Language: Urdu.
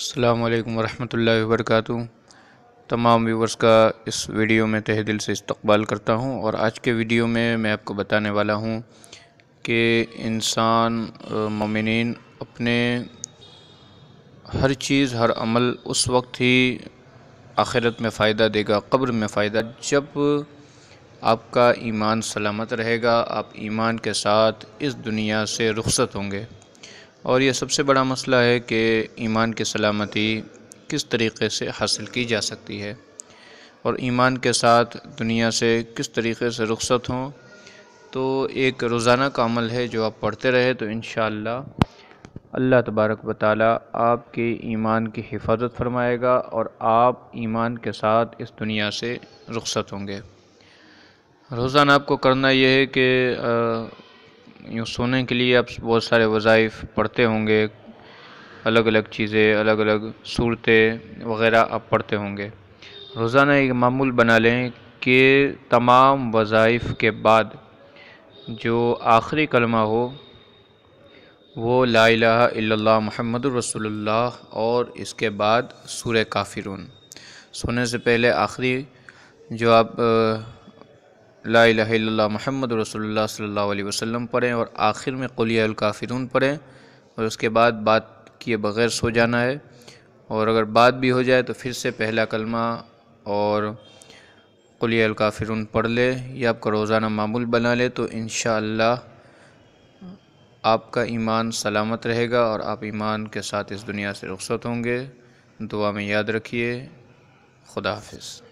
السلام علیکم ورحمۃ اللہ وبرکاتہ تمام ویورز کا اس ویڈیو میں تہ دل سے استقبال کرتا ہوں اور آج کے ویڈیو میں میں آپ کو بتانے والا ہوں کہ انسان مومنین اپنے ہر چیز ہر عمل اس وقت ہی آخرت میں فائدہ دے گا قبر میں فائدہ جب آپ کا ایمان سلامت رہے گا آپ ایمان کے ساتھ اس دنیا سے رخصت ہوں گے اور یہ سب سے بڑا مسئلہ ہے کہ ایمان کی سلامتی کس طریقے سے حاصل کی جا سکتی ہے اور ایمان کے ساتھ دنیا سے کس طریقے سے رخصت ہوں تو ایک روزانہ کا عمل ہے جو آپ پڑھتے رہے تو انشاءاللہ اللہ تبارک و تعالی آپ کے ایمان کی حفاظت فرمائے گا اور آپ ایمان کے ساتھ اس دنیا سے رخصت ہوں گے روزانہ آپ کو کرنا یہ ہے کہ یوں سونے کے لیے آپ بہت سارے وظائف پڑھتے ہوں گے الگ الگ چیزیں الگ الگ صورتیں وغیرہ آپ پڑھتے ہوں گے روزانہ ایک معمول بنا لیں کہ تمام وظائف کے بعد جو آخری کلمہ ہو وہ لا الہ الا اللہ محمد الرسول اللہ اور اس کے بعد سورہ کافرون سونے سے پہلے آخری جو آپ لا الہ الا اللہ محمد رسول اللہ صلی اللہ علیہ وسلم پڑھیں اور آخر میں قلیہ الکافرون پڑھیں اور اس کے بعد بات کیے بغیر سو جانا ہے اور اگر بات بھی ہو جائے تو پھر سے پہلا کلمہ اور قلیہ الکافرون پڑھ لے یا آپ کا روزانہ معمول بنا لے تو انشاءاللہ آپ کا ایمان سلامت رہے گا اور آپ ایمان کے ساتھ اس دنیا سے رخصت ہوں گے دعا میں یاد رکھیے خدا حافظ